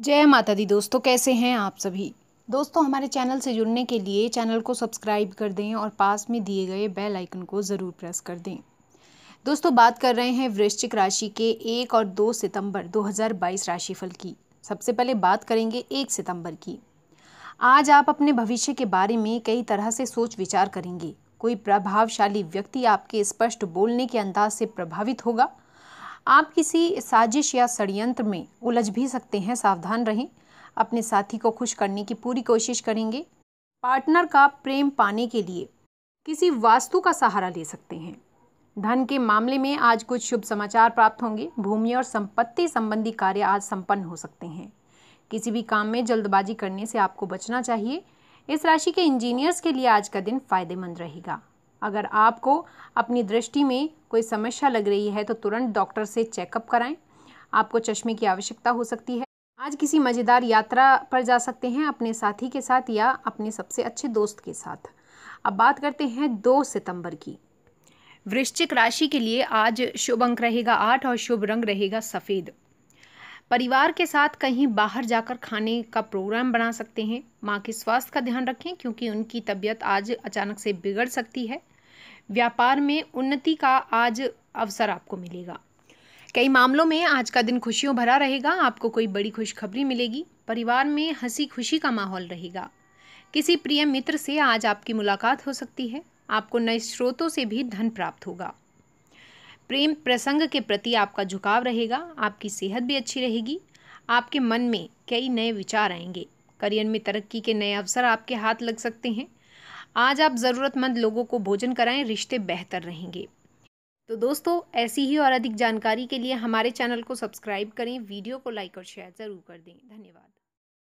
जय माता दी दोस्तों कैसे हैं आप सभी दोस्तों हमारे चैनल से जुड़ने के लिए चैनल को सब्सक्राइब कर दें और पास में दिए गए बेल आइकन को ज़रूर प्रेस कर दें दोस्तों बात कर रहे हैं वृश्चिक राशि के एक और दो सितंबर 2022 राशिफल की सबसे पहले बात करेंगे एक सितंबर की आज आप अपने भविष्य के बारे में कई तरह से सोच विचार करेंगे कोई प्रभावशाली व्यक्ति आपके स्पष्ट बोलने के अंदाज से प्रभावित होगा आप किसी साजिश या षडयंत्र में उलझ भी सकते हैं सावधान रहें अपने साथी को खुश करने की पूरी कोशिश करेंगे पार्टनर का प्रेम पाने के लिए किसी वास्तु का सहारा ले सकते हैं धन के मामले में आज कुछ शुभ समाचार प्राप्त होंगे भूमि और संपत्ति संबंधी कार्य आज संपन्न हो सकते हैं किसी भी काम में जल्दबाजी करने से आपको बचना चाहिए इस राशि के इंजीनियर्स के लिए आज का दिन फायदेमंद रहेगा अगर आपको अपनी दृष्टि में कोई समस्या लग रही है तो तुरंत डॉक्टर से चेकअप कराएं आपको चश्मे की आवश्यकता हो सकती है आज किसी मज़ेदार यात्रा पर जा सकते हैं अपने साथी के साथ या अपने सबसे अच्छे दोस्त के साथ अब बात करते हैं दो सितंबर की वृश्चिक राशि के लिए आज शुभ अंक रहेगा आठ और शुभ रंग रहेगा सफ़ेद परिवार के साथ कहीं बाहर जाकर खाने का प्रोग्राम बना सकते हैं माँ के स्वास्थ्य का ध्यान रखें क्योंकि उनकी तबीयत आज अचानक से बिगड़ सकती है व्यापार में उन्नति का आज अवसर आपको मिलेगा कई मामलों में आज का दिन खुशियों भरा रहेगा आपको कोई बड़ी खुशखबरी मिलेगी परिवार में हंसी खुशी का माहौल रहेगा किसी प्रिय मित्र से आज आपकी मुलाकात हो सकती है आपको नए स्रोतों से भी धन प्राप्त होगा प्रेम प्रसंग के प्रति आपका झुकाव रहेगा आपकी सेहत भी अच्छी रहेगी आपके मन में कई नए विचार आएंगे करियर में तरक्की के नए अवसर आपके हाथ लग सकते हैं आज आप ज़रूरतमंद लोगों को भोजन कराएं रिश्ते बेहतर रहेंगे तो दोस्तों ऐसी ही और अधिक जानकारी के लिए हमारे चैनल को सब्सक्राइब करें वीडियो को लाइक और शेयर ज़रूर कर दें धन्यवाद